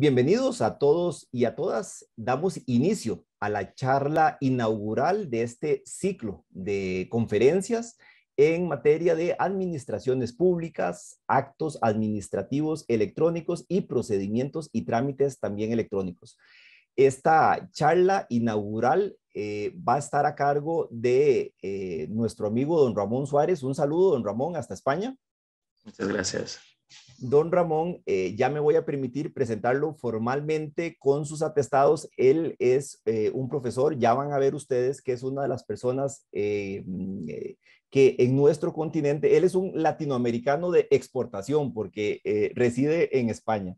Bienvenidos a todos y a todas. Damos inicio a la charla inaugural de este ciclo de conferencias en materia de administraciones públicas, actos administrativos electrónicos y procedimientos y trámites también electrónicos. Esta charla inaugural eh, va a estar a cargo de eh, nuestro amigo don Ramón Suárez. Un saludo, don Ramón, hasta España. Muchas gracias. Don Ramón, eh, ya me voy a permitir presentarlo formalmente con sus atestados. Él es eh, un profesor, ya van a ver ustedes que es una de las personas eh, mm, que en nuestro continente, él es un latinoamericano de exportación porque reside en España.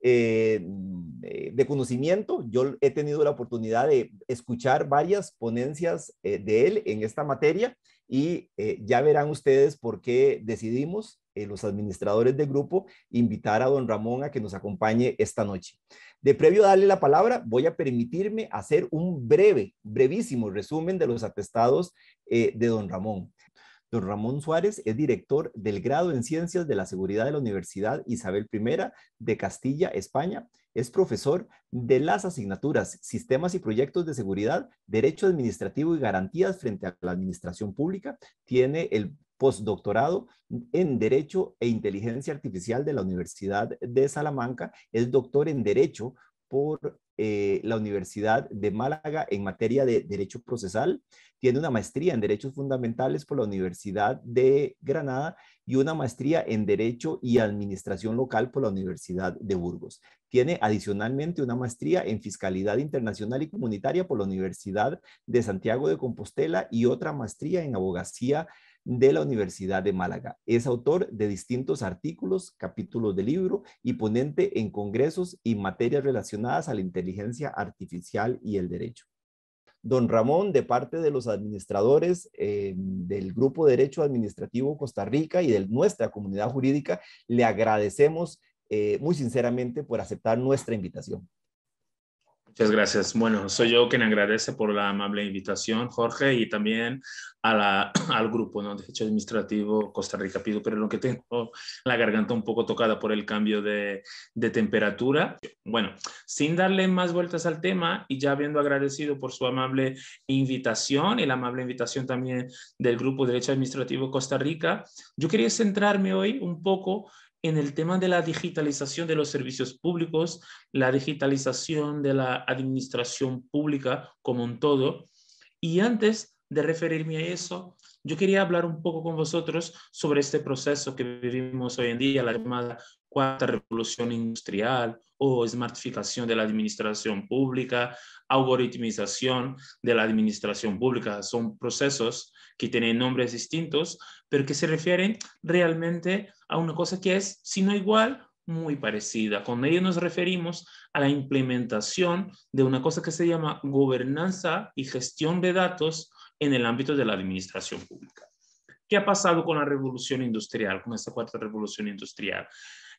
de conocimiento, yo he tenido la oportunidad de escuchar varias ponencias de él en esta materia y ya verán ustedes por qué decidimos eh, los administradores del grupo, invitar a don Ramón a que nos acompañe esta noche. De previo darle la palabra, voy a permitirme hacer un breve, brevísimo resumen de los atestados eh, de don Ramón. Don Ramón Suárez es director del grado en Ciencias de la Seguridad de la Universidad Isabel I de Castilla, España. Es profesor de las asignaturas Sistemas y Proyectos de Seguridad, Derecho Administrativo y Garantías frente a la Administración Pública. Tiene el postdoctorado en Derecho e Inteligencia Artificial de la Universidad de Salamanca. Es doctor en Derecho por eh, la Universidad de Málaga en materia de Derecho Procesal. Tiene una maestría en Derechos Fundamentales por la Universidad de Granada y una maestría en Derecho y Administración Local por la Universidad de Burgos. Tiene adicionalmente una maestría en Fiscalidad Internacional y Comunitaria por la Universidad de Santiago de Compostela y otra maestría en Abogacía de la Universidad de Málaga. Es autor de distintos artículos, capítulos de libro y ponente en congresos y materias relacionadas a la inteligencia artificial y el derecho. Don Ramón, de parte de los administradores eh, del Grupo Derecho Administrativo Costa Rica y de nuestra comunidad jurídica, le agradecemos eh, muy sinceramente por aceptar nuestra invitación. Muchas gracias. Bueno, soy yo quien agradece por la amable invitación, Jorge, y también a la, al grupo Derecho Administrativo Costa Rica. Pido, pero lo que tengo la garganta un poco tocada por el cambio de, de, temperatura. Bueno, sin darle más vueltas al tema y ya habiendo agradecido por su amable invitación y la amable invitación también del grupo Derecho Administrativo Costa Rica, yo quería centrarme hoy un poco en el tema de la digitalización de los servicios públicos, la digitalización de la administración pública como un todo. Y antes de referirme a eso, yo quería hablar un poco con vosotros sobre este proceso que vivimos hoy en día, la llamada cuarta revolución industrial o smartificación de la administración pública, algoritmización de la administración pública. Son procesos que tienen nombres distintos, pero que se refieren realmente a una cosa que es, si no igual, muy parecida. Con ello nos referimos a la implementación de una cosa que se llama gobernanza y gestión de datos en el ámbito de la administración pública. ¿Qué ha pasado con la revolución industrial, con esta cuarta revolución industrial?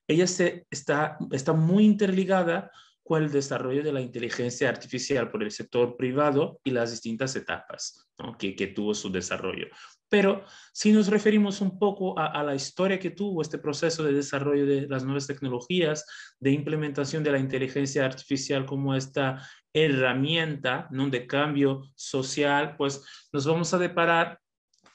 Ella se, está, está muy interligada con el desarrollo de la inteligencia artificial por el sector privado y las distintas etapas que, tuvo su desarrollo. Pero si nos referimos un poco a, la historia que tuvo este proceso de desarrollo de las nuevas tecnologías, de implementación de la inteligencia artificial como esta herramienta de cambio social, pues nos vamos a deparar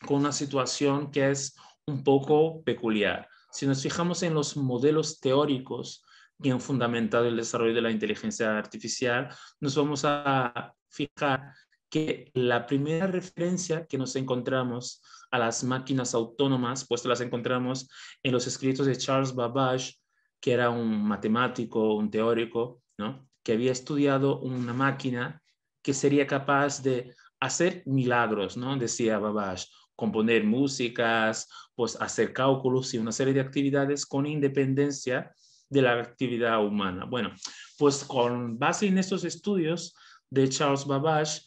con una situación que es un poco peculiar. Si nos fijamos en los modelos teóricos han fundamentado el desarrollo de la inteligencia artificial, nos vamos a fijar que la primera referencia que nos encontramos a las máquinas autónomas, pues las encontramos en los escritos de Charles Babbage, que era un matemático, un teórico, ¿no? que había estudiado una máquina que sería capaz de hacer milagros, ¿no? decía Babbage, componer músicas, pues hacer cálculos y una serie de actividades con independencia de la actividad humana. Bueno, pues con base en estos estudios de Charles Babbage,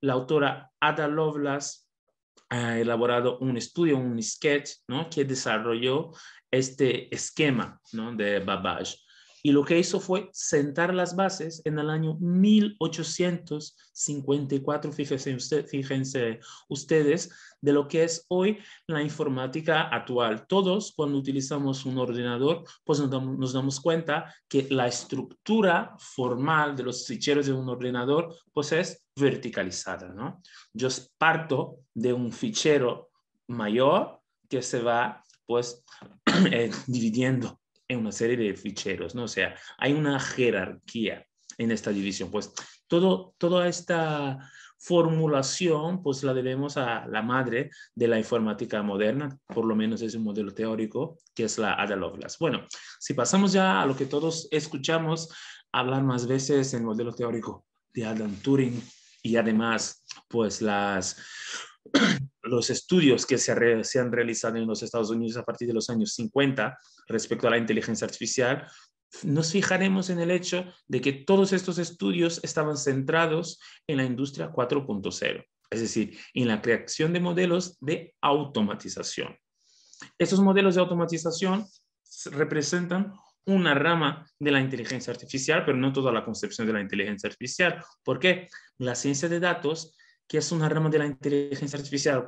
la autora Ada Lovelace ha elaborado un estudio, un sketch, ¿no? Que desarrolló este esquema, ¿no? De Babbage y lo que hizo fue sentar las bases en el año 1854, fíjense, fíjense ustedes, de lo que es hoy la informática actual. Todos cuando utilizamos un ordenador, pues nos damos, nos damos cuenta que la estructura formal de los ficheros de un ordenador, pues es verticalizada, ¿no? Yo parto de un fichero mayor que se va pues eh, dividiendo en una serie de ficheros, ¿no? O sea, hay una jerarquía en esta división. Pues todo, toda esta formulación, pues la debemos a la madre de la informática moderna, por lo menos es un modelo teórico, que es la Ada Lovelace. Bueno, si pasamos ya a lo que todos escuchamos hablar más veces en modelo teórico de Adam Turing y además, pues las los estudios que se, han realizado en los Estados Unidos a partir de los años 50 respecto a la inteligencia artificial, nos fijaremos en el hecho de que todos estos estudios estaban centrados en la industria 4.0, es decir, en la creación de modelos de automatización. Estos modelos de automatización representan una rama de la inteligencia artificial, pero no toda la concepción de la inteligencia artificial, porque la ciencia de datos que es una rama de la inteligencia artificial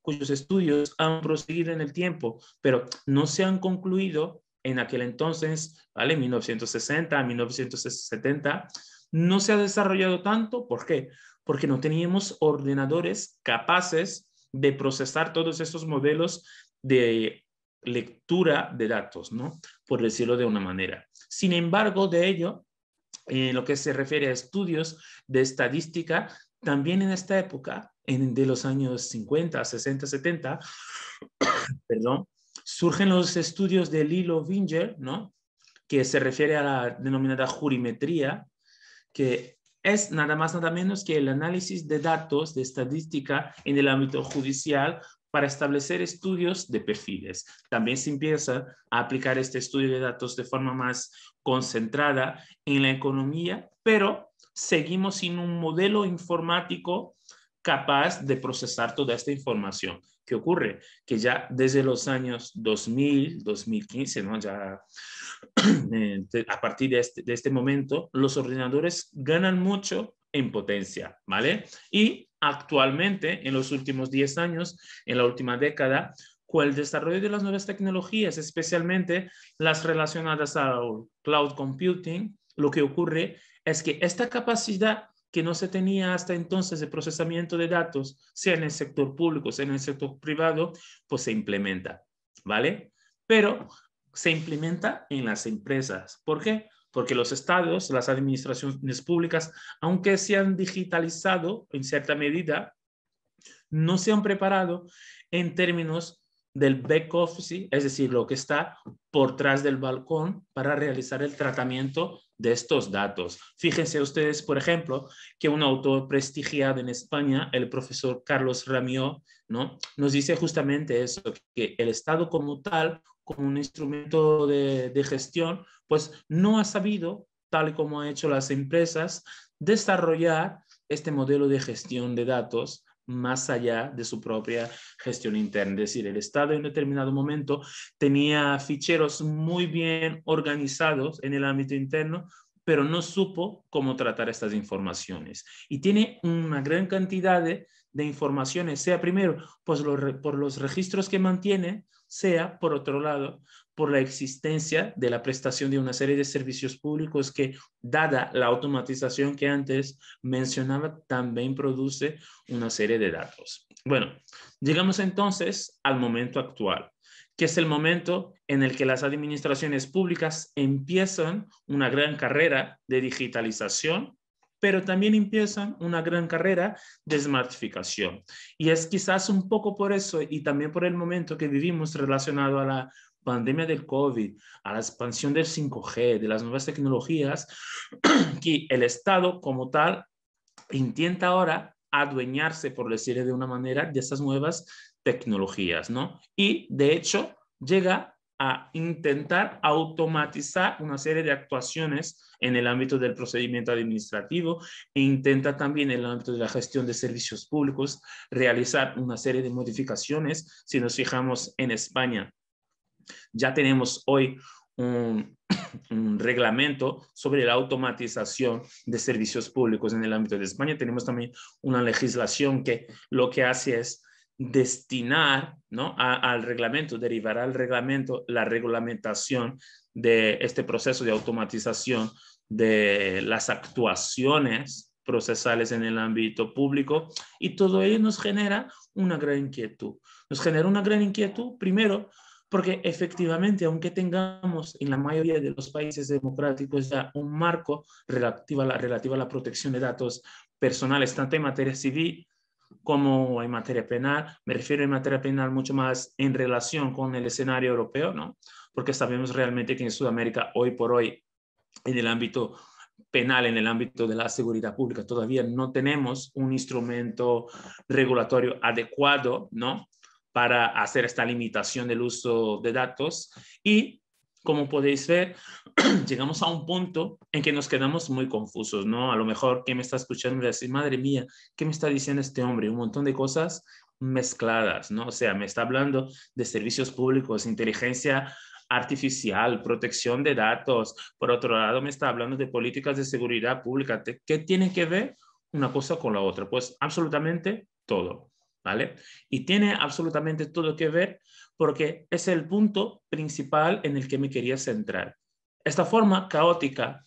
cuyos estudios han proseguido en el tiempo, pero no se han concluido en aquel entonces, ¿vale? 1960, 1970, no se ha desarrollado tanto. ¿Por qué? Porque no teníamos ordenadores capaces de procesar todos estos modelos de lectura de datos, ¿no? Por decirlo de una manera. Sin embargo, de ello, en lo que se refiere a estudios de estadística, también en esta época, en, de los años 50, 60, 70, perdón, surgen los estudios de Lilo Winger, ¿no? que se refiere a la denominada jurimetría, que es nada más nada menos que el análisis de datos de estadística en el ámbito judicial para establecer estudios de perfiles. También se empieza a aplicar este estudio de datos de forma más concentrada en la economía, pero seguimos sin un modelo informático capaz de procesar toda esta información. ¿Qué ocurre? Que ya desde los años 2000, 2015, ¿no? ya eh, a partir este, de este, momento, los ordenadores ganan mucho en potencia, ¿vale? Y actualmente, en los últimos 10 años, en la última década, con el desarrollo de las nuevas tecnologías, especialmente las relacionadas al cloud computing, lo que ocurre es que esta capacidad que no se tenía hasta entonces de procesamiento de datos, sea en el sector público, sea en el sector privado, pues se implementa, ¿vale? Pero se implementa en las empresas. ¿Por qué? Porque los estados, las administraciones públicas, aunque se han digitalizado en cierta medida, no se han preparado en términos del back office, es decir, lo que está por tras del balcón para realizar el tratamiento de estos datos. Fíjense ustedes, por ejemplo, que un autor prestigiado en España, el profesor Carlos Ramió, ¿no? nos dice justamente eso, que el Estado como tal, como un instrumento de, de gestión, pues no ha sabido, tal y como han hecho las empresas, desarrollar este modelo de gestión de datos más allá de su propia gestión interna. Es decir, el Estado en determinado momento tenía ficheros muy bien organizados en el ámbito interno, pero no supo cómo tratar estas informaciones. Y tiene una gran cantidad de, informaciones, sea primero pues por los registros que mantiene, sea por otro lado por la existencia de la prestación de una serie de servicios públicos que, dada la automatización que antes mencionaba, también produce una serie de datos. Bueno, llegamos entonces al momento actual, que es el momento en el que las administraciones públicas empiezan una gran carrera de digitalización pero también empiezan una gran carrera de smartificación. Y es quizás un poco por eso y también por el momento que vivimos relacionado a la pandemia del COVID, a la expansión del 5G, de las nuevas tecnologías, que el Estado como tal intenta ahora adueñarse, por decirlo de una manera, de estas nuevas tecnologías, ¿no? Y de hecho llega a intentar automatizar una serie de actuaciones en el ámbito del procedimiento administrativo e intenta también en el ámbito de la gestión de servicios públicos realizar una serie de modificaciones. Si nos fijamos en España, ya tenemos hoy un, reglamento sobre la automatización de servicios públicos en el ámbito de España. Tenemos también una legislación que lo que hace es destinar ¿no? al reglamento, derivar al reglamento la regulamentación de este proceso de automatización de las actuaciones procesales en el ámbito público y todo ello nos genera una gran inquietud. Nos genera una gran inquietud, primero, porque efectivamente, aunque tengamos en la mayoría de los países democráticos ya un marco relativo a la, a la protección de datos personales, tanto en materia civil como en materia penal, me refiero en materia penal mucho más en relación con el escenario europeo, ¿no? Porque sabemos realmente que en Sudamérica hoy por hoy, en el ámbito penal, en el ámbito de la seguridad pública, todavía no tenemos un instrumento regulatorio adecuado, ¿no? para hacer esta limitación del uso de datos. Y como podéis ver, llegamos a un punto en que nos quedamos muy confusos, ¿no? A lo mejor quien me está escuchando me va decir, madre mía, ¿qué me está diciendo este hombre? Un montón de cosas mezcladas, ¿no? O sea, me está hablando de servicios públicos, inteligencia artificial, protección de datos. Por otro lado, me está hablando de políticas de seguridad pública. ¿Qué tiene que ver una cosa con la otra? Pues absolutamente todo. Y tiene absolutamente todo que ver porque es el punto principal en el que me quería centrar. Esta forma caótica,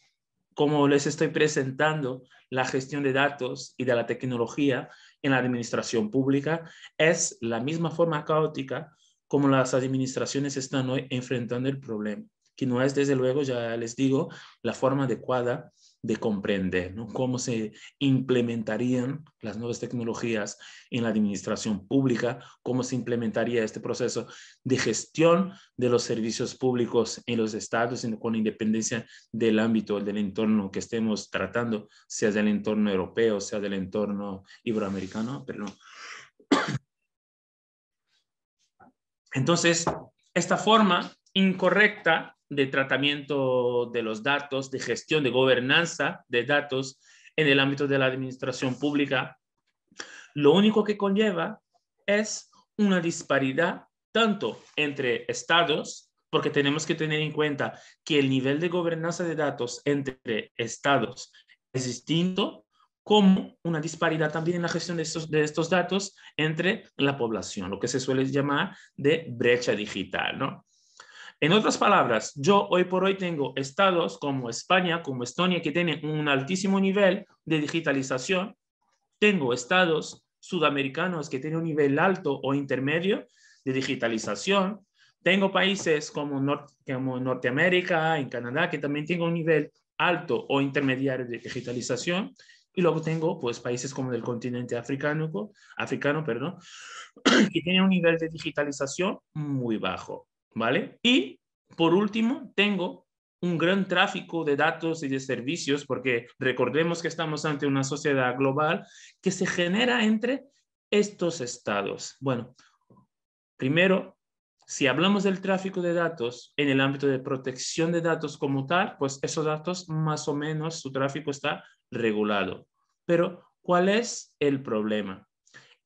como les estoy presentando, la gestión de datos y de la tecnología en la administración pública es la misma forma caótica como las administraciones están hoy enfrentando el problema, que no es, desde luego, ya les digo, la forma adecuada de comprender cómo se implementarían las nuevas tecnologías en la administración pública, cómo se implementaría este proceso de gestión de los servicios públicos en los estados con independencia del ámbito, del entorno que estemos tratando, sea del entorno europeo, sea del entorno iberoamericano, perdón. Entonces, esta forma incorrecta de tratamiento de los datos, de gestión, de gobernanza de datos en el ámbito de la administración pública, lo único que conlleva es una disparidad tanto entre estados, porque tenemos que tener en cuenta que el nivel de gobernanza de datos entre estados es distinto, como una disparidad también en la gestión de estos, datos entre la población, lo que se suele llamar de brecha digital, ¿no? En otras palabras, yo hoy por hoy tengo estados como España, como Estonia, que tienen un altísimo nivel de digitalización. Tengo estados sudamericanos que tienen un nivel alto o intermedio de digitalización. Tengo países como, Norteamérica, en Canadá, que también tienen un nivel alto o intermediario de digitalización. Y luego tengo pues, países como el continente africano, africano perdón, que tienen un nivel de digitalización muy bajo. ¿vale? Y por último, tengo un gran tráfico de datos y de servicios, porque recordemos que estamos ante una sociedad global que se genera entre estos estados. Bueno, primero, si hablamos del tráfico de datos en el ámbito de protección de datos como tal, pues esos datos más o menos su tráfico está regulado. Pero, ¿cuál es el problema?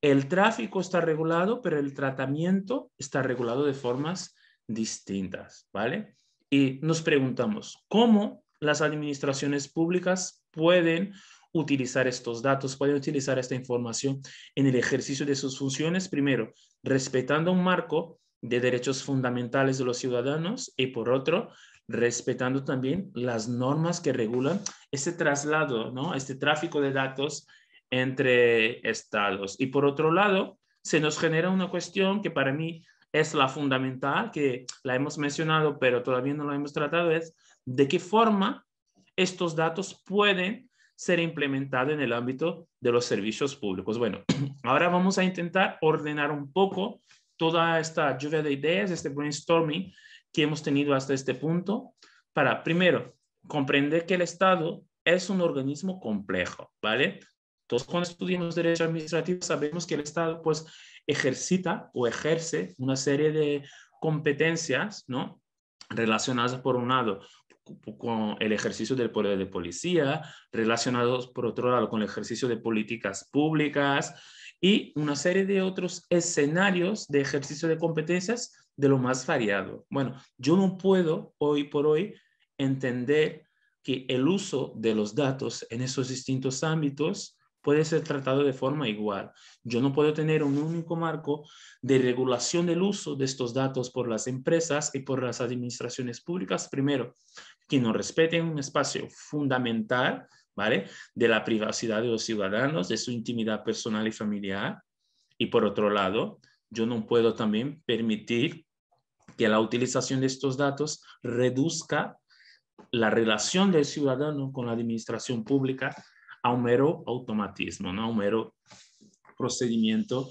El tráfico está regulado, pero el tratamiento está regulado de formas distintas, ¿vale? Y nos preguntamos, ¿cómo las administraciones públicas pueden utilizar estos datos, pueden utilizar esta información en el ejercicio de sus funciones, primero, respetando un marco de derechos fundamentales de los ciudadanos y por otro, respetando también las normas que regulan este traslado, ¿no? este tráfico de datos entre estados. Y por otro lado, se nos genera una cuestión que para mí es la fundamental, que la hemos mencionado, pero todavía no la hemos tratado, es de qué forma estos datos pueden ser implementados en el ámbito de los servicios públicos. Bueno, ahora vamos a intentar ordenar un poco toda esta lluvia de ideas, este brainstorming que hemos tenido hasta este punto, para primero comprender que el Estado es un organismo complejo, ¿vale? Todos cuando estudiamos derecho administrativo sabemos que el Estado pues ejercita o ejerce una serie de competencias, ¿no? Relacionadas por un lado con el ejercicio del poder de policía, relacionados por otro lado con el ejercicio de políticas públicas y una serie de otros escenarios de ejercicio de competencias de lo más variado. Bueno, yo no puedo hoy por hoy entender que el uso de los datos en esos distintos ámbitos puede ser tratado de forma igual. Yo no puedo tener un único marco de regulación del uso de estos datos por las empresas y por las administraciones públicas, primero, que no respeten un espacio fundamental, ¿vale? De la privacidad de los ciudadanos, de su intimidad personal y familiar. Y por otro lado, yo no puedo también permitir que la utilización de estos datos reduzca la relación del ciudadano con la administración pública a un mero automatismo, ¿no? a un mero procedimiento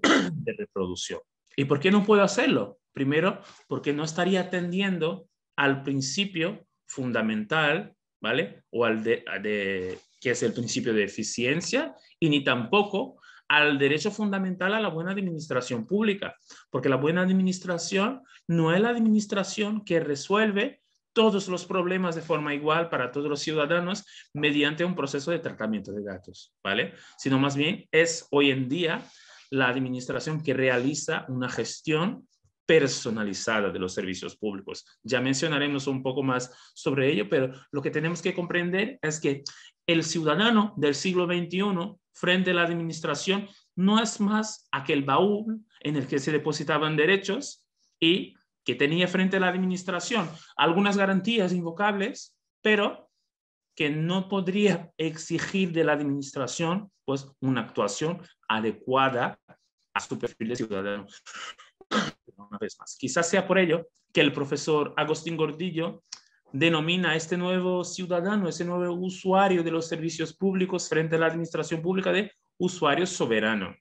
de reproducción. ¿Y por qué no puedo hacerlo? Primero, porque no estaría atendiendo al principio fundamental, ¿vale? O al de, que es el principio de eficiencia, y ni tampoco al derecho fundamental a la buena administración pública, porque la buena administración no es la administración que resuelve todos los problemas de forma igual para todos los ciudadanos mediante un proceso de tratamiento de datos, ¿vale? Sino más bien es hoy en día la administración que realiza una gestión personalizada de los servicios públicos. Ya mencionaremos un poco más sobre ello, pero lo que tenemos que comprender es que el ciudadano del siglo XXI frente a la administración no es más aquel baúl en el que se depositaban derechos y que tenía frente a la administración algunas garantías invocables, pero que no podría exigir de la administración pues una actuación adecuada a su perfil de ciudadano. Una vez más, quizás sea por ello que el profesor Agustín Gordillo denomina a este nuevo ciudadano, ese nuevo usuario de los servicios públicos frente a la administración pública de usuario soberano.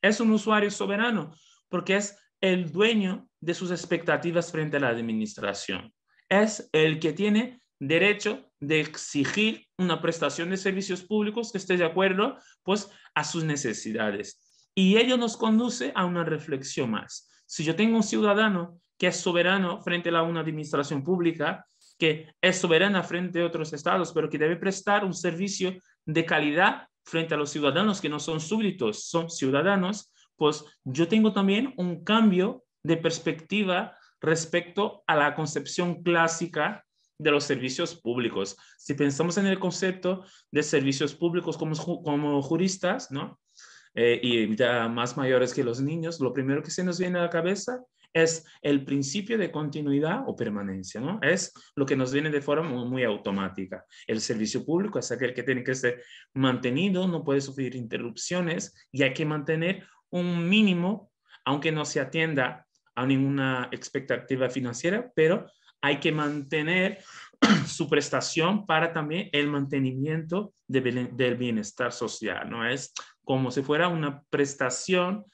Es un usuario soberano porque es el dueño de sus expectativas frente a la administración. Es el que tiene derecho de exigir una prestación de servicios públicos que esté de acuerdo pues a sus necesidades. Y ello nos conduce a una reflexión más. Si yo tengo un ciudadano que es soberano frente a una administración pública, que es soberana frente a otros estados, pero que debe prestar un servicio de calidad frente a los ciudadanos que no son súbditos, son ciudadanos, pues yo tengo también un cambio de perspectiva respecto a la concepción clásica de los servicios públicos. Si pensamos en el concepto de servicios públicos como, como juristas, ¿no? Eh, y ya más mayores que los niños, lo primero que se nos viene a la cabeza es el principio de continuidad o permanencia, ¿no? Es lo que nos viene de forma muy, muy automática. El servicio público es aquel que tiene que ser mantenido, no puede sufrir interrupciones y hay que mantener un mínimo, aunque no se atienda a ninguna expectativa financiera, pero hay que mantener su prestación para también el mantenimiento del bienestar social, ¿no? Es como si fuera una prestación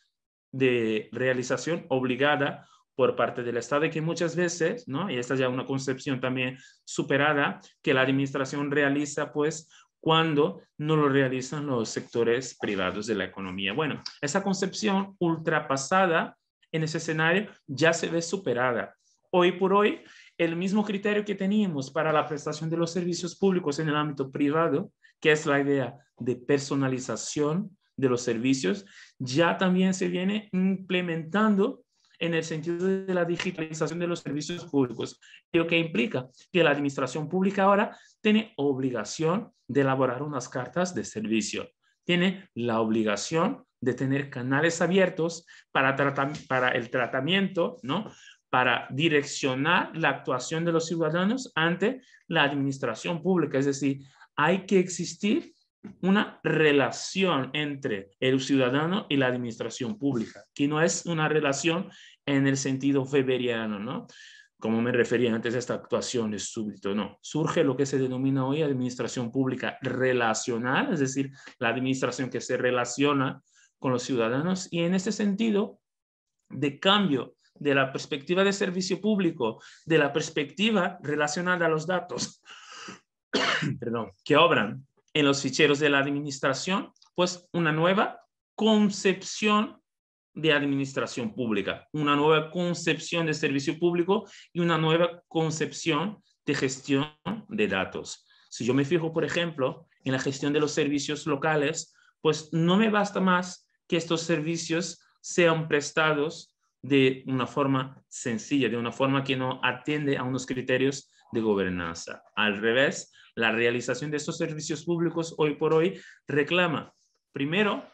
de realización obligada por parte del Estado y que muchas veces, ¿no? Y esta es ya una concepción también superada que la administración realiza pues cuando no lo realizan los sectores privados de la economía. Bueno, esa concepción ultrapasada en ese escenario ya se ve superada. Hoy por hoy, el mismo criterio que teníamos para la prestación de los servicios públicos en el ámbito privado, que es la idea de personalización de los servicios, ya también se viene implementando en el sentido de la digitalización de los servicios públicos, lo que implica que la administración pública ahora tiene obligación de elaborar unas cartas de servicio, tiene la obligación de tener canales abiertos para, para el tratamiento, ¿no? Para direccionar la actuación de los ciudadanos ante la administración pública. Es decir, hay que existir una relación entre el ciudadano y la administración pública, que no es una relación en el sentido feberiano ¿no? Como me refería antes a esta actuación de súbito. no. Surge lo que se denomina hoy administración pública relacional, es decir, la administración que se relaciona con los ciudadanos. Y en este sentido, de cambio de la perspectiva de servicio público, de la perspectiva relacionada a los datos perdón, que obran en los ficheros de la administración, pues una nueva concepción de administración pública, una nueva concepción de servicio público y una nueva concepción de gestión de datos. Si yo me fijo, por ejemplo, en la gestión de los servicios locales, pues no me basta más que estos servicios sean prestados de una forma sencilla, de una forma que no atiende a unos criterios de gobernanza. Al revés, la realización de estos servicios públicos hoy por hoy reclama, primero,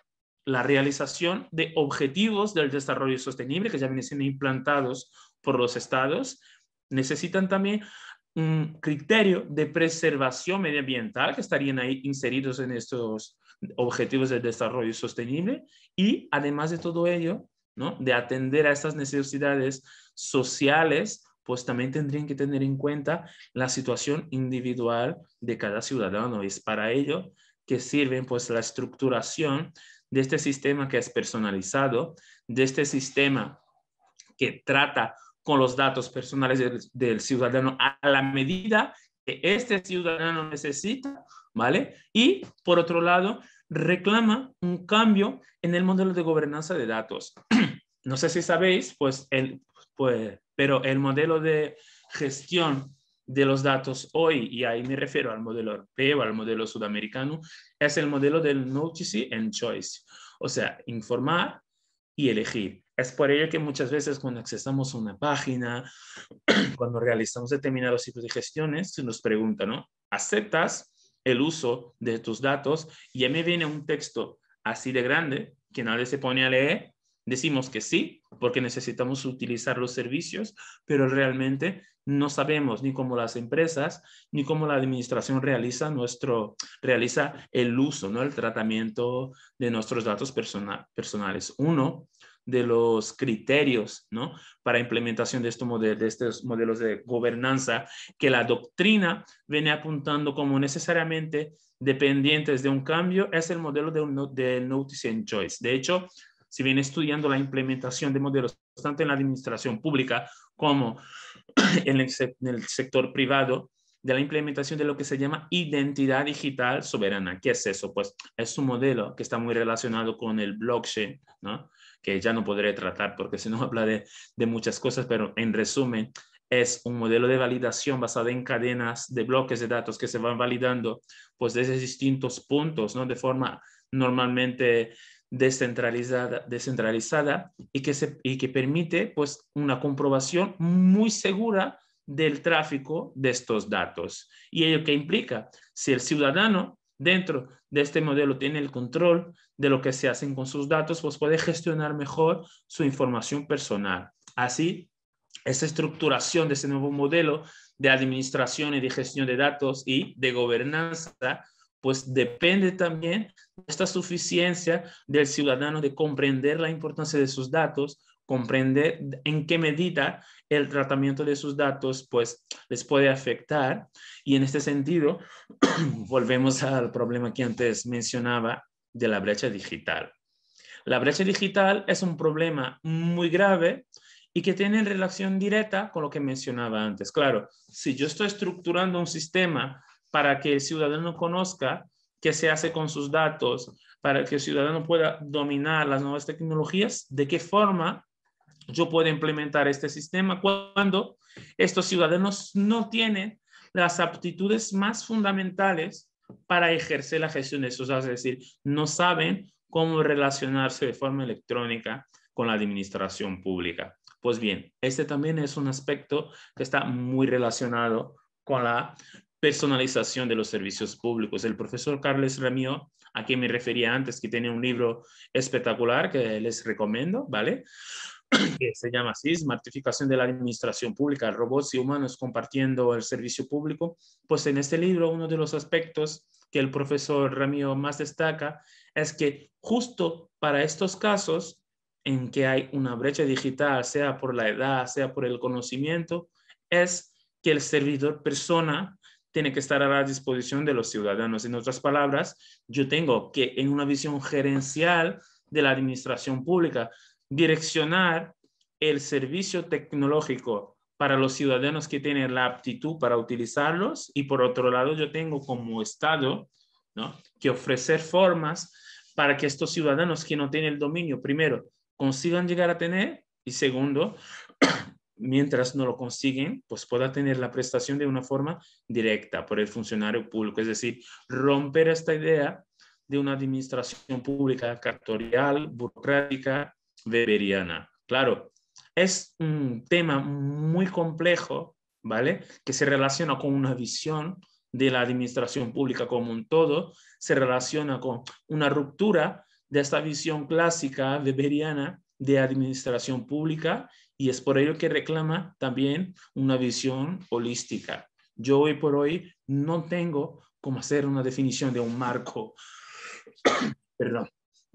la realización de objetivos del desarrollo sostenible que ya vienen siendo implantados por los estados. Necesitan también un criterio de preservación medioambiental que estarían ahí inseridos en estos objetivos de desarrollo sostenible y además de todo ello, ¿no? de atender a estas necesidades sociales, pues también tendrían que tener en cuenta la situación individual de cada ciudadano. es para ello que sirven pues la estructuración de este sistema que es personalizado, de este sistema que trata con los datos personales del, ciudadano a la medida que este ciudadano necesita, ¿vale? Y por otro lado, reclama un cambio en el modelo de gobernanza de datos. no sé si sabéis, pues, pues, pero el modelo de gestión de los datos hoy, y ahí me refiero al modelo europeo, al modelo sudamericano, es el modelo del notice and choice, o sea, informar y elegir. Es por ello que muchas veces cuando accesamos una página, cuando realizamos determinados tipos de gestiones, se nos pregunta, ¿no? ¿Aceptas el uso de tus datos? Y ya me viene un texto así de grande que nadie se pone a leer. Decimos que sí, porque necesitamos utilizar los servicios, pero realmente no sabemos ni cómo las empresas ni cómo la administración realiza nuestro realiza el uso, no el tratamiento de nuestros datos personales. Uno, de los criterios ¿no? para implementación de estos, modelos, de estos modelos de gobernanza que la doctrina viene apuntando como necesariamente dependientes de un cambio es el modelo de, de Notice and Choice. De hecho, si viene estudiando la implementación de modelos tanto en la administración pública como en el, en el sector privado, de la implementación de lo que se llama identidad digital soberana. ¿Qué es eso? Pues es un modelo que está muy relacionado con el blockchain, ¿no? que ya no podré tratar porque se nos habla de, muchas cosas, pero en resumen, es un modelo de validación basado en cadenas de bloques de datos que se van validando pues desde distintos puntos, ¿no? De forma normalmente descentralizada, descentralizada y, que se, que permite pues una comprobación muy segura del tráfico de estos datos. ¿Y ello qué implica? Si el ciudadano Dentro de este modelo tiene el control de lo que se hacen con sus datos, pues puede gestionar mejor su información personal. Así, esa estructuración de ese nuevo modelo de administración y de gestión de datos y de gobernanza, pues depende también de esta suficiencia del ciudadano de comprender la importancia de sus datos, comprende en qué medida el tratamiento de sus datos pues les puede afectar. Y en este sentido, volvemos al problema que antes mencionaba de la brecha digital. La brecha digital es un problema muy grave y que tiene relación directa con lo que mencionaba antes. Claro, si yo estoy estructurando un sistema para que el ciudadano conozca qué se hace con sus datos, para que el ciudadano pueda dominar las nuevas tecnologías, de qué forma yo puedo implementar este sistema cuando estos ciudadanos no tienen las aptitudes más fundamentales para ejercer la gestión de esos, es decir, no saben cómo relacionarse de forma electrónica con la administración pública. Pues bien, este también es un aspecto que está muy relacionado con la personalización de los servicios públicos. El profesor Carles ramió a quien me refería antes, que tiene un libro espectacular que les recomiendo, ¿vale? que se llama así, Martificación de la Administración Pública, Robots y Humanos Compartiendo el Servicio Público, pues en este libro uno de los aspectos que el profesor Ramiro más destaca es que justo para estos casos en que hay una brecha digital, sea por la edad, sea por el conocimiento, es que el servidor persona tiene que estar a la disposición de los ciudadanos. En otras palabras, yo tengo que en una visión gerencial de la administración pública, direccionar el servicio tecnológico para los ciudadanos que tienen la aptitud para utilizarlos y por otro lado yo tengo como Estado ¿no? que ofrecer formas para que estos ciudadanos que no tienen el dominio, primero, consigan llegar a tener y segundo, mientras no lo consiguen, pues pueda tener la prestación de una forma directa por el funcionario público. Es decir, romper esta idea de una administración pública cartorial, burocrática, weberiana. Claro, es un tema muy complejo, ¿vale? Que se relaciona con una visión de la administración pública como un todo, se relaciona con una ruptura de esta visión clásica weberiana de administración pública y es por ello que reclama también una visión holística. Yo hoy por hoy no tengo cómo hacer una definición de un marco, perdón,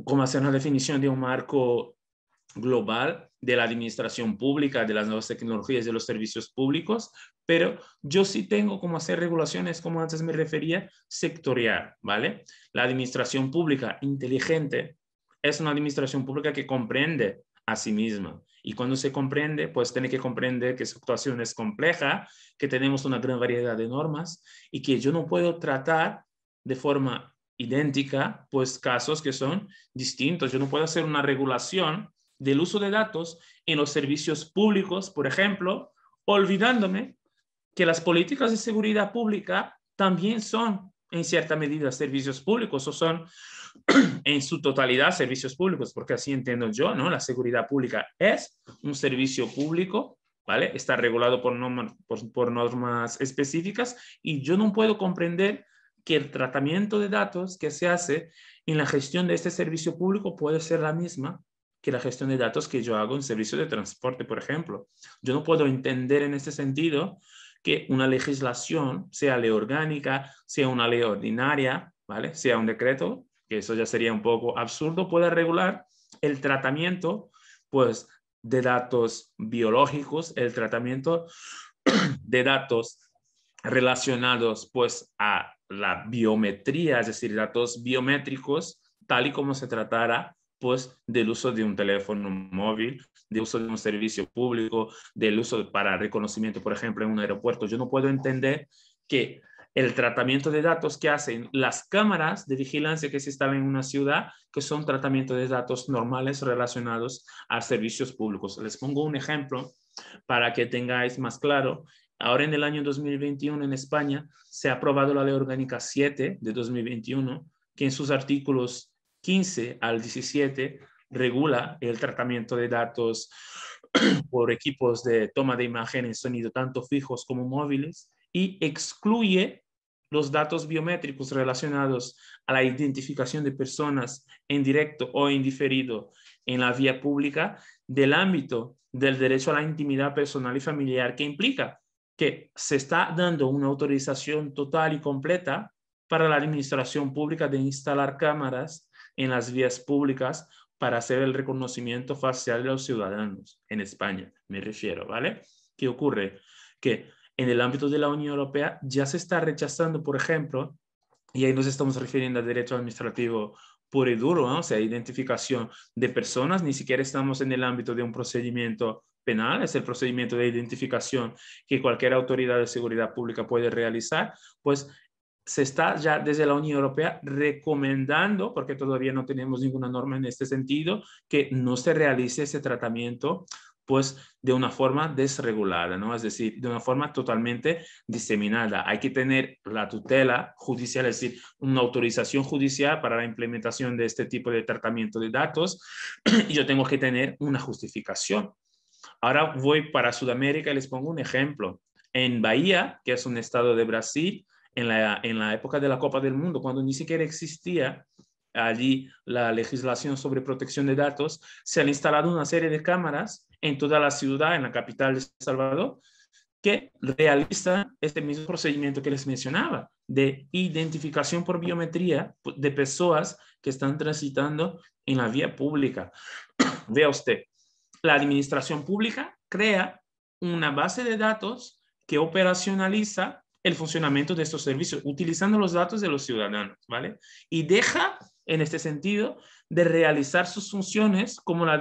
cómo hacer una definición de un marco global de la administración pública, de las nuevas tecnologías, de los servicios públicos, pero yo sí tengo como hacer regulaciones, como antes me refería, sectorial, ¿vale? La administración pública inteligente es una administración pública que comprende a sí misma. Y cuando se comprende, pues tiene que comprender que su actuación es compleja, que tenemos una gran variedad de normas y que yo no puedo tratar de forma idéntica, pues casos que son distintos. Yo no puedo hacer una regulación del uso de datos en los servicios públicos, por ejemplo, olvidándome que las políticas de seguridad pública también son, en cierta medida, servicios públicos o son en su totalidad servicios públicos, porque así entiendo yo, ¿no? La seguridad pública es un servicio público, ¿vale? Está regulado por, normas específicas y yo no puedo comprender que el tratamiento de datos que se hace en la gestión de este servicio público puede ser la misma que la gestión de datos que yo hago en servicio de transporte, por ejemplo. Yo no puedo entender en este sentido que una legislación, sea ley orgánica, sea una ley ordinaria, ¿vale? sea un decreto, que eso ya sería un poco absurdo, pueda regular el tratamiento pues, de datos biológicos, el tratamiento de datos relacionados pues, a la biometría, es decir, datos biométricos, tal y como se tratara pues del uso de un teléfono móvil, del uso de un servicio público, del uso para reconocimiento, por ejemplo, en un aeropuerto. Yo no puedo entender que el tratamiento de datos que hacen las cámaras de vigilancia que se instalan en una ciudad, que son tratamiento de datos normales relacionados a servicios públicos. Les pongo un ejemplo para que tengáis más claro. Ahora en el año 2021 en España se ha aprobado la Ley Orgánica 7 de 2021, que en sus artículos 15 al 17 regula el tratamiento de datos por equipos de toma de imágenes, sonido, tanto fijos como móviles, y excluye los datos biométricos relacionados a la identificación de personas en directo o en diferido en la vía pública del ámbito del derecho a la intimidad personal y familiar que implica que se está dando una autorización total y completa para la administración pública de instalar cámaras en las vías públicas para hacer el reconocimiento facial de los ciudadanos en España, me refiero, ¿vale? ¿Qué ocurre? Que en el ámbito de la Unión Europea ya se está rechazando, por ejemplo, y ahí nos estamos refiriendo al derecho administrativo puro y duro, ¿no? o sea, identificación de personas, ni siquiera estamos en el ámbito de un procedimiento penal, es el procedimiento de identificación que cualquier autoridad de seguridad pública puede realizar, pues se está ya desde la Unión Europea recomendando, porque todavía no tenemos ninguna norma en este sentido, que no se realice ese tratamiento pues de una forma desregulada, ¿no? Es decir, de una forma totalmente diseminada. Hay que tener la tutela judicial, es decir, una autorización judicial para la implementación de este tipo de tratamiento de datos y yo tengo que tener una justificación. Ahora voy para Sudamérica y les pongo un ejemplo. En Bahía, que es un estado de Brasil, en la, época de la Copa del Mundo, cuando ni siquiera existía allí la legislación sobre protección de datos, se han instalado una serie de cámaras en toda la ciudad, en la capital de El Salvador, que realizan este mismo procedimiento que les mencionaba, de identificación por biometría de personas que están transitando en la vía pública. Vea usted, la administración pública crea una base de datos que operacionaliza el funcionamiento de estos servicios, utilizando los datos de los ciudadanos, ¿vale? Y deja, en este sentido, de realizar sus funciones como, la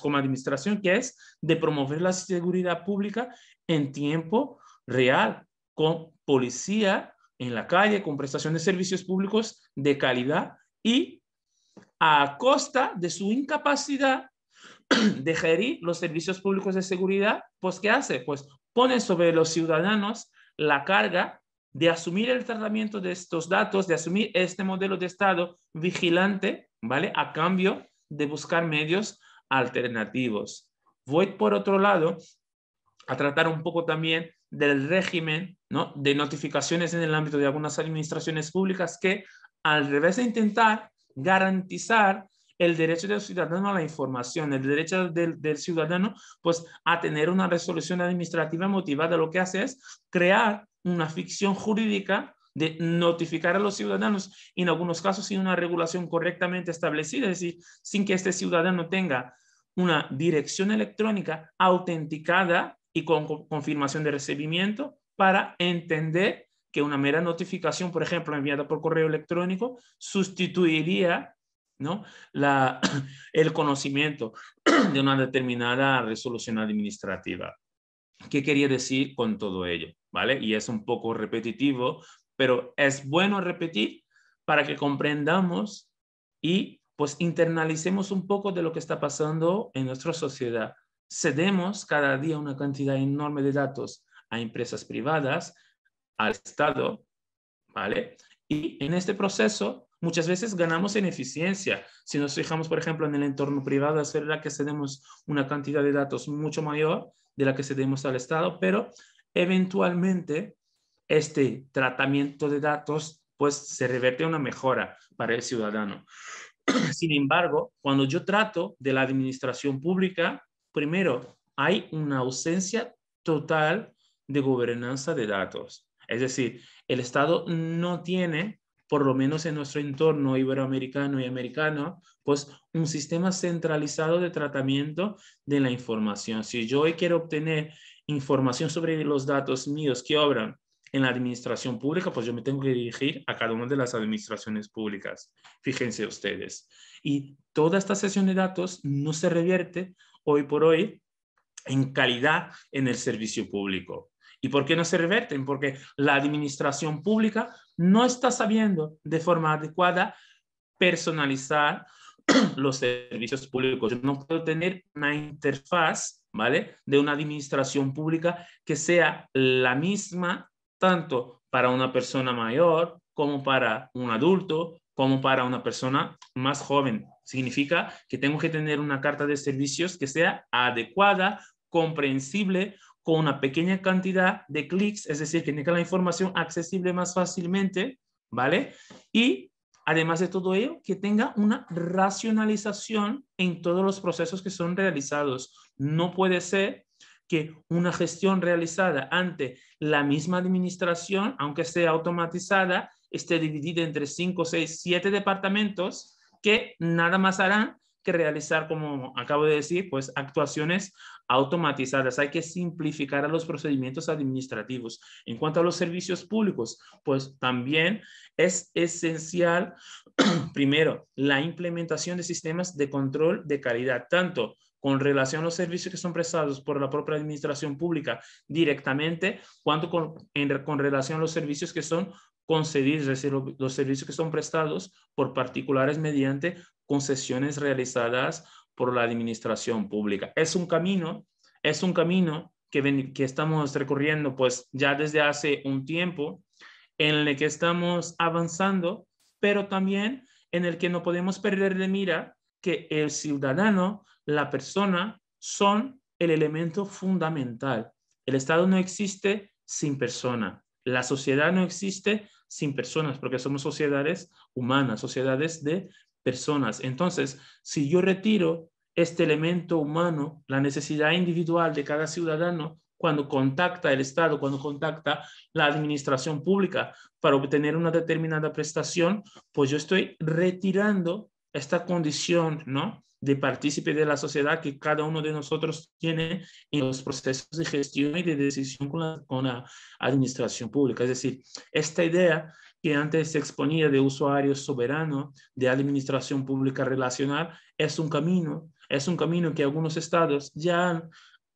como administración, que es de promover la seguridad pública en tiempo real, con policía en la calle, con prestación de servicios públicos de calidad y a costa de su incapacidad de gerir los servicios públicos de seguridad, pues ¿qué hace? Pues pone sobre los ciudadanos la carga de asumir el tratamiento de estos datos, de asumir este modelo de Estado vigilante, ¿vale? A cambio de buscar medios alternativos. Voy, por otro lado, a tratar un poco también del régimen ¿no? de notificaciones en el ámbito de algunas administraciones públicas que, al revés de intentar garantizar el derecho del ciudadano a la información, el derecho del, ciudadano pues a tener una resolución administrativa motivada, lo que hace es crear una ficción jurídica de notificar a los ciudadanos, y en algunos casos sin una regulación correctamente establecida, es decir, sin que este ciudadano tenga una dirección electrónica autenticada y con confirmación de recibimiento para entender que una mera notificación, por ejemplo, enviada por correo electrónico, sustituiría ¿no? el conocimiento de una determinada resolución administrativa. ¿Qué quería decir con todo ello? ¿Vale? Y es un poco repetitivo, pero es bueno repetir para que comprendamos y pues internalicemos un poco de lo que está pasando en nuestra sociedad. Cedemos cada día una cantidad enorme de datos a empresas privadas, al Estado, ¿vale? Y en este proceso Muchas veces ganamos en eficiencia. Si nos fijamos, por ejemplo, en el entorno privado, es verdad que cedemos una cantidad de datos mucho mayor de la que cedemos al Estado, pero eventualmente este tratamiento de datos pues se reverte a una mejora para el ciudadano. Sin embargo, cuando yo trato de la administración pública, primero, hay una ausencia total de gobernanza de datos. Es decir, el Estado no tiene por lo menos en nuestro entorno iberoamericano y americano, pues un sistema centralizado de tratamiento de la información. Si yo hoy quiero obtener información sobre los datos míos que obran en la administración pública, pues yo me tengo que dirigir a cada una de las administraciones públicas. Fíjense ustedes. Y toda esta sesión de datos no se revierte hoy por hoy en calidad en el servicio público. ¿Y por qué no se reverten? Porque la administración pública no está sabiendo de forma adecuada personalizar los servicios públicos. no puedo tener una interfaz, ¿vale? De una administración pública que sea la misma tanto para una persona mayor como para un adulto, como para una persona más joven. Significa que tengo que tener una carta de servicios que sea adecuada, comprensible, con una pequeña cantidad de clics, es decir, que tenga la información accesible más fácilmente, ¿vale? Y además de todo ello, que tenga una racionalización en todos los procesos que son realizados. No puede ser que una gestión realizada ante la misma administración, aunque sea automatizada, esté dividida entre cinco, seis, siete departamentos que nada más harán que realizar, como acabo de decir, pues actuaciones automatizadas. Hay que simplificar los procedimientos administrativos. En cuanto a los servicios públicos, pues también es esencial, primero, la implementación de sistemas de control de calidad, tanto con relación a los servicios que son prestados por la propia administración pública directamente, cuanto con, relación a los servicios que son concedidos, es decir, los servicios que son prestados por particulares mediante concesiones realizadas por la administración pública. Es un camino, es un camino que, que estamos recorriendo pues ya desde hace un tiempo en el que estamos avanzando, pero también en el que no podemos perder de mira que el ciudadano la persona son el elemento fundamental. El Estado no existe sin persona. La sociedad no existe sin personas, porque somos sociedades humanas, sociedades de personas. Entonces, si yo retiro este elemento humano, la necesidad individual de cada ciudadano, cuando contacta el Estado, cuando contacta la administración pública para obtener una determinada prestación, pues yo estoy retirando esta condición, ¿no? de partícipe de la sociedad que cada uno de nosotros tiene en los procesos de gestión y de decisión con la, administración pública. Es decir, esta idea que antes se exponía de usuario soberano de administración pública relacional es un camino, es un camino que algunos estados ya han,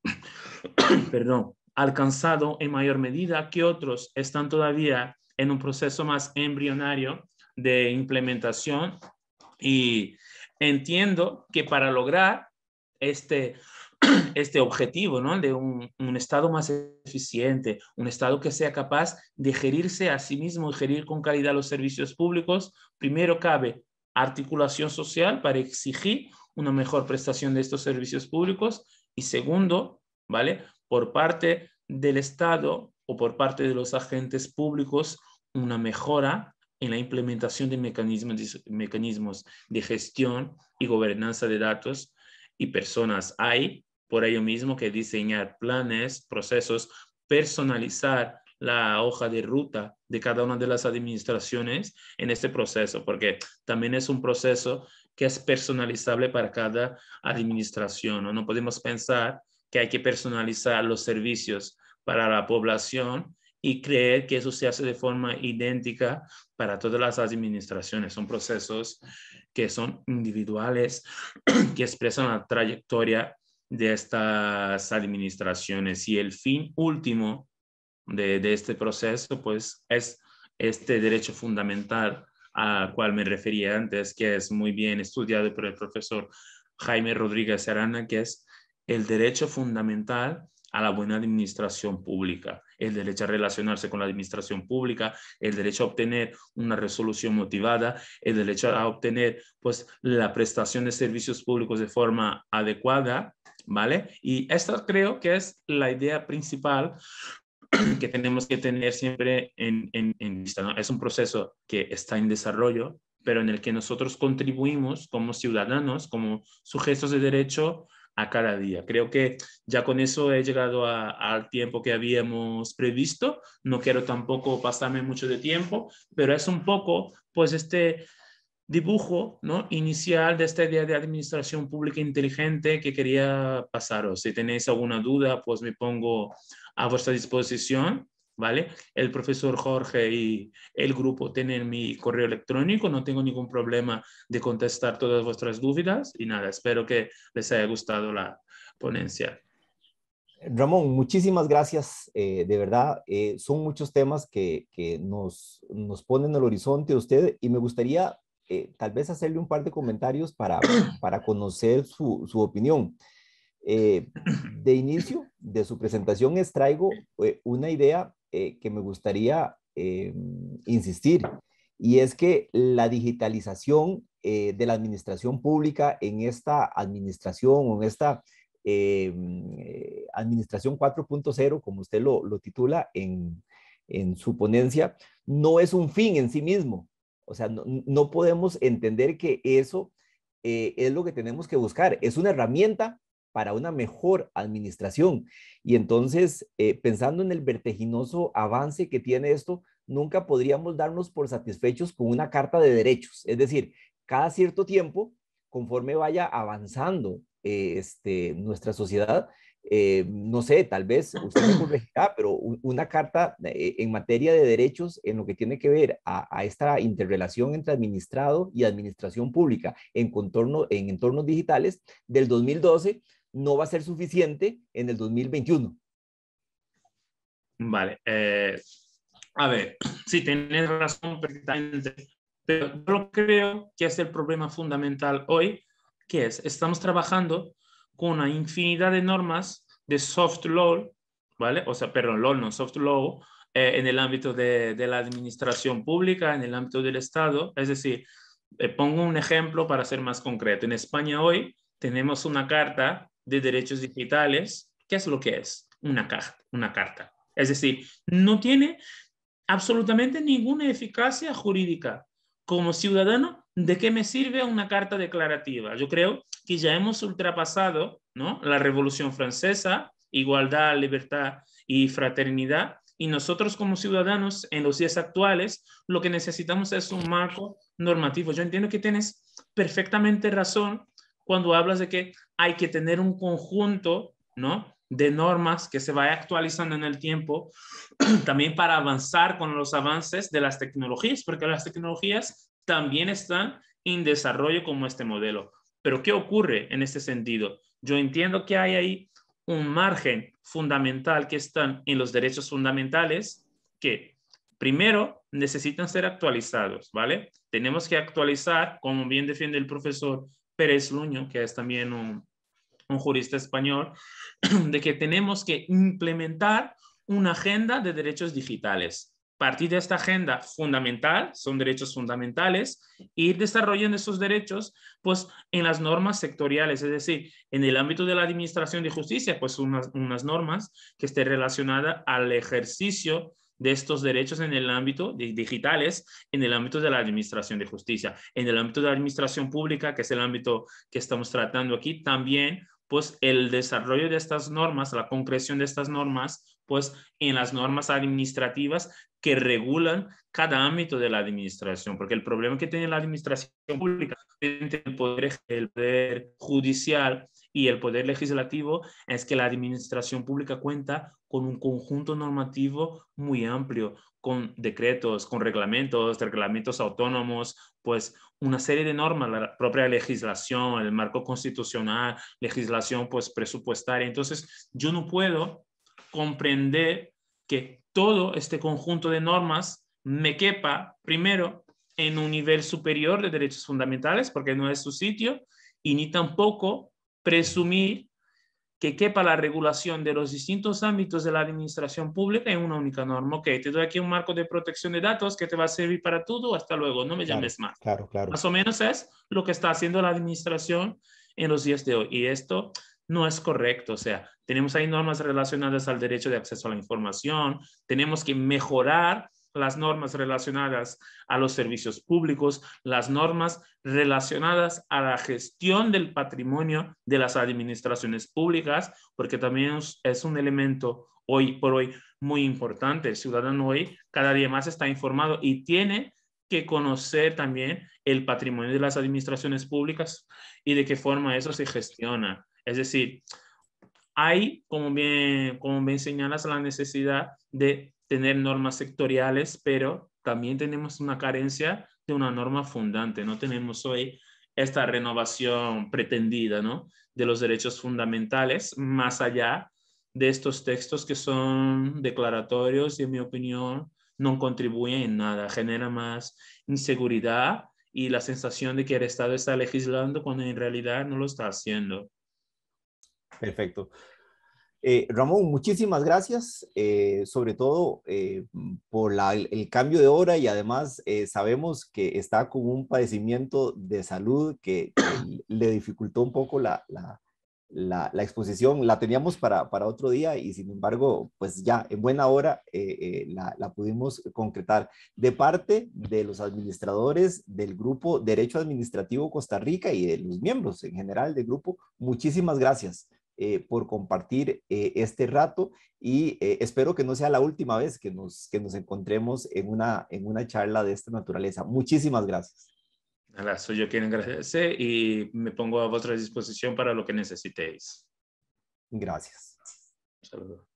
perdón, alcanzado en mayor medida que otros están todavía en un proceso más embrionario de implementación y entiendo que para lograr este, este objetivo ¿no? de un, Estado más eficiente, un Estado que sea capaz de gerirse a sí mismo y gerir con calidad los servicios públicos, primero cabe articulación social para exigir una mejor prestación de estos servicios públicos y segundo, ¿vale? Por parte del Estado o por parte de los agentes públicos, una mejora en la implementación de mecanismos, mecanismos de gestión y gobernanza de datos y personas. Hay, por ello mismo, que diseñar planes, procesos, personalizar la hoja de ruta de cada una de las administraciones en este proceso, porque también es un proceso que es personalizable para cada administración. No, no podemos pensar que hay que personalizar los servicios para la población y creer que eso se hace de forma idéntica para todas las administraciones. Son procesos que son individuales, que expresan la trayectoria de estas administraciones y el fin último de, este proceso, pues es este derecho fundamental al cual me refería antes, que es muy bien estudiado por el profesor Jaime Rodríguez Arana, que es el derecho fundamental a la buena administración pública el derecho a relacionarse con la administración pública, el derecho a obtener una resolución motivada, el derecho a obtener pues la prestación de servicios públicos de forma adecuada, ¿vale? Y esta creo que es la idea principal que tenemos que tener siempre en, vista. Es un proceso que está en desarrollo, pero en el que nosotros contribuimos como ciudadanos, como sujetos de derecho, a cada día. Creo que ya con eso he llegado al tiempo que habíamos previsto. No quiero tampoco pasarme mucho de tiempo, pero es un poco, pues, este dibujo ¿no? inicial de esta idea de administración pública inteligente que quería pasaros. Si tenéis alguna duda, pues me pongo a vuestra disposición ¿vale? El profesor Jorge y el grupo tienen mi correo electrónico, no tengo ningún problema de contestar todas vuestras dudas y nada, espero que les haya gustado la ponencia. Ramón, muchísimas gracias, eh, de verdad, eh, son muchos temas que, que nos, nos ponen al horizonte usted y me gustaría eh, tal vez hacerle un par de comentarios para, para conocer su, su opinión. de inicio de su presentación extraigo una idea eh, que me gustaría eh, insistir, y es que la digitalización eh, de la administración pública en esta administración o en esta administración 4.0, como usted lo, titula en, su ponencia, no es un fin en sí mismo. O sea, no, no podemos entender que eso es lo que tenemos que buscar. Es una herramienta para una mejor administración. Y entonces, eh, pensando en el vertiginoso avance que tiene esto, nunca podríamos darnos por satisfechos con una carta de derechos. Es decir, cada cierto tiempo, conforme vaya avanzando eh, este, nuestra sociedad, eh, no sé, tal vez usted me corregirá, pero una carta en materia de derechos en lo que tiene que ver a, esta interrelación entre administrado y administración pública en, contorno, en entornos digitales del 2012 no va a ser suficiente en el 2021. Vale. Eh, a ver, sí, tienes razón pero yo creo que es el problema fundamental hoy, que es, estamos trabajando con una infinidad de normas de soft law, ¿vale? O sea, perdón, law, no soft law, eh, en el ámbito de, la administración pública, en el ámbito del Estado. Es decir, eh, pongo un ejemplo para ser más concreto. En España hoy tenemos una carta de derechos digitales, ¿qué es lo que es? Una carta. Una carta. Es decir, no tiene absolutamente ninguna eficacia jurídica. Como ciudadano, ¿de qué me sirve una carta declarativa? Yo creo que ya hemos ultrapasado ¿no? la Revolución Francesa, igualdad, libertad y fraternidad, y nosotros como ciudadanos en los días actuales lo que necesitamos es un marco normativo. Yo entiendo que tienes perfectamente razón cuando hablas de que hay que tener un conjunto, ¿no? De normas que se vaya actualizando en el tiempo, también para avanzar con los avances de las tecnologías, porque las tecnologías también están en desarrollo como este modelo. Pero ¿qué ocurre en este sentido? Yo entiendo que hay ahí un margen fundamental que están en los derechos fundamentales que primero necesitan ser actualizados, ¿vale? Tenemos que actualizar, como bien defiende el profesor Pérez Luño, que es también un, jurista español, de que tenemos que implementar una agenda de derechos digitales. partir de esta agenda fundamental, son derechos fundamentales, ir desarrollando esos derechos pues, en las normas sectoriales, es decir, en el ámbito de la administración de justicia, pues unas, unas normas que estén relacionadas al ejercicio de estos derechos en el ámbito digitales, en el ámbito de la administración de justicia, en el ámbito de la administración pública, que es el ámbito que estamos tratando aquí, también pues el desarrollo de estas normas, la concreción de estas normas pues en las normas administrativas que regulan cada ámbito de la administración, porque el problema que tiene la administración pública entre el poder, judicial y el poder legislativo es que la administración pública cuenta con un conjunto normativo muy amplio, con decretos, con reglamentos, reglamentos autónomos, pues una serie de normas, la propia legislación, el marco constitucional, legislación pues presupuestaria. Entonces, yo no puedo comprender que todo este conjunto de normas me quepa primero en un nivel superior de derechos fundamentales, porque no es su sitio, y ni tampoco presumir que quepa la regulación de los distintos ámbitos de la administración pública en una única norma. Ok, te doy aquí un marco de protección de datos que te va a servir para todo, hasta luego, no me llames más. Claro, claro. Más o menos es lo que está haciendo la administración en los días de hoy. Y esto no es correcto. O sea, tenemos ahí normas relacionadas al derecho de acceso a la información, tenemos que mejorar las normas relacionadas a los servicios públicos, las normas relacionadas a la gestión del patrimonio de las administraciones públicas, porque también es un elemento hoy por hoy muy importante. El ciudadano hoy cada día más está informado y tiene que conocer también el patrimonio de las administraciones públicas y de qué forma eso se gestiona. Es decir, hay, como bien, como bien señalas, la necesidad de tener normas sectoriales, pero también tenemos una carencia de una norma fundante. No tenemos hoy esta renovación pretendida de los derechos fundamentales, más allá de estos textos que son declaratorios y, en mi opinión, no contribuyen en nada, genera más inseguridad y la sensación de que el Estado está legislando cuando en realidad no lo está haciendo. Perfecto. Eh, Ramón, muchísimas gracias, eh, sobre todo eh, por el, cambio de hora y además sabemos que está con un padecimiento de salud que, le dificultó un poco la, la, exposición. La teníamos para, para otro día y sin embargo, pues ya en buena hora la, pudimos concretar. De parte de los administradores del grupo Derecho Administrativo Costa Rica y de los miembros en general del grupo, muchísimas gracias. Eh, por compartir eh, este rato y eh, espero que no sea la última vez que nos, que nos encontremos en una, en una charla de esta naturaleza. Muchísimas gracias. A soy yo quiero agradecer y me pongo a vuestra disposición para lo que necesitéis. Gracias. Un